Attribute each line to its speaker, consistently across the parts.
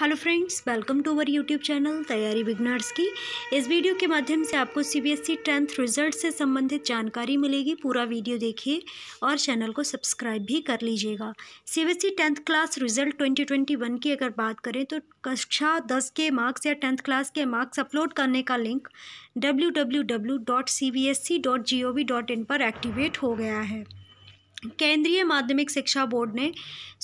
Speaker 1: hello friends welcome to our YouTube channel Taiyari beginners की इस video के माध्यम से आपको सीबीएसई टेंथ रिजल्ट से संबंधित जानकारी मिलेगी पूरा वीडियो देखिए और चैनल को सब्सक्राइब भी कर लीजिएगा सीबीएसई टेंथ क्लास रिजल्ट 2021 की अगर बात करें तो कक्षा दस के मार्क्स या टेंथ क्लास के मार्क्स अपलोड करने का लिंक डब्ल्यू e पर एक्टिवेट हो गया है केंद्रीय माध्यमिक शिक्षा बोर्ड ने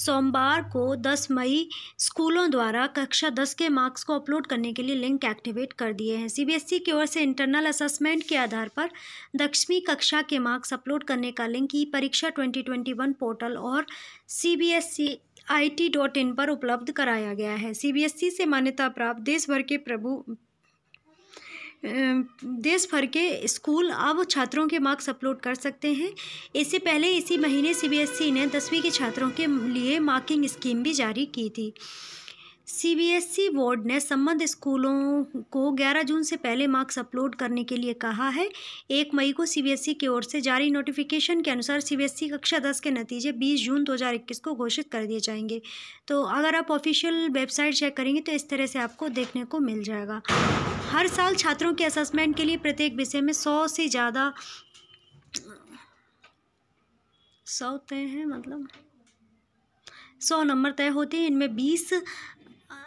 Speaker 1: सोमवार को 10 मई स्कूलों द्वारा कक्षा 10 के मार्क्स को अपलोड करने के लिए लिंक एक्टिवेट कर दिए हैं सीबीएसई की ओर से इंटरनल असेसमेंट के आधार पर दसवीं कक्षा के मार्क्स अपलोड करने का लिंक ई परीक्षा 2021 पोर्टल और C B S E I T dot in पर उपलब्ध कराया गया है सीबीएसई से मान्यता प्राप्त देश भर के प्रभु देश भर के स्कूल अब छात्रों के मार्क्स अपलोड कर सकते हैं इससे पहले इसी महीने सीबीएसई e ने दसवीं के छात्रों के लिए मार्किंग स्कीम भी जारी की थी सीबीएसई बोर्ड ने संबंध स्कूलों को 11 जून से पहले मार्क्स अपलोड करने के लिए कहा है एक मई को सीबीएसई की ओर से जारी नोटिफिकेशन के अनुसार सीबीएसई कक्षा 10 के नतीजे 20 जून 2021 को घोषित कर दिए जाएंगे तो अगर आप ऑफिशियल वेबसाइट चेक करेंगे तो इस तरह से आपको देखने को मिल जाएगा हर साल छात्रों के असेसमेंट के लिए प्रत्येक विषय में सौ से ज़्यादा सौ तय हैं मतलब सौ नंबर तय होते हैं इनमें बीस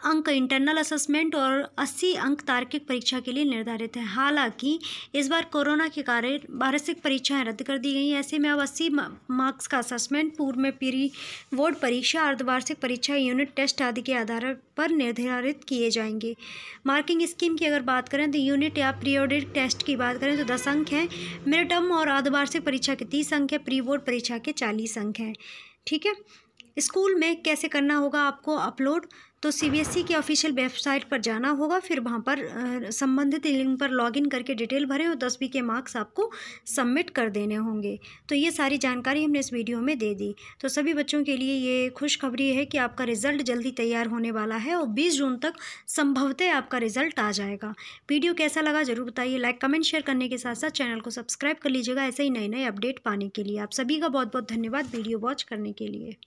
Speaker 1: अंक इंटरनल असेसमेंट और 80 अंक तार्किक परीक्षा के लिए निर्धारित है हालांकि इस बार कोरोना के कारण वार्षिक परीक्षाएं रद्द कर दी गई ऐसे में अब 80 मार्क्स का असेसमेंट पूर्व में पीरी बोर्ड परीक्षा अर्धवार्षिक परीक्षा यूनिट टेस्ट आदि के आधार पर निर्धारित किए जाएंगे मार्किंग स्कीम की अगर बात करें तो यूनिट या प्रियोडिक टेस्ट की बात करें तो दस अंक हैं मिड टर्म और अर्धवार्षिक परीक्षा के तीस अंक है प्री बोर्ड परीक्षा के चालीस अंक हैं ठीक है स्कूल में कैसे करना होगा आपको अपलोड तो सीबीएसई e की ऑफिशियल वेबसाइट पर जाना होगा फिर वहाँ पर संबंधित लिंक पर लॉगिन करके डिटेल भरें और दसवीं के मार्क्स आपको सबमिट कर देने होंगे तो ये सारी जानकारी हमने इस वीडियो में दे दी तो सभी बच्चों के लिए ये खुशखबरी है कि आपका रिजल्ट जल्दी तैयार होने वाला है और बीस जून तक संभवतः आपका रिजल्ट आ जाएगा वीडियो कैसा लगा जरूर बताइए लाइक कमेंट शेयर करने के साथ साथ चैनल को सब्सक्राइब कर लीजिएगा ऐसे ही नए नए अपडेट पाने के लिए आप सभी का बहुत बहुत धन्यवाद वीडियो वॉच करने के लिए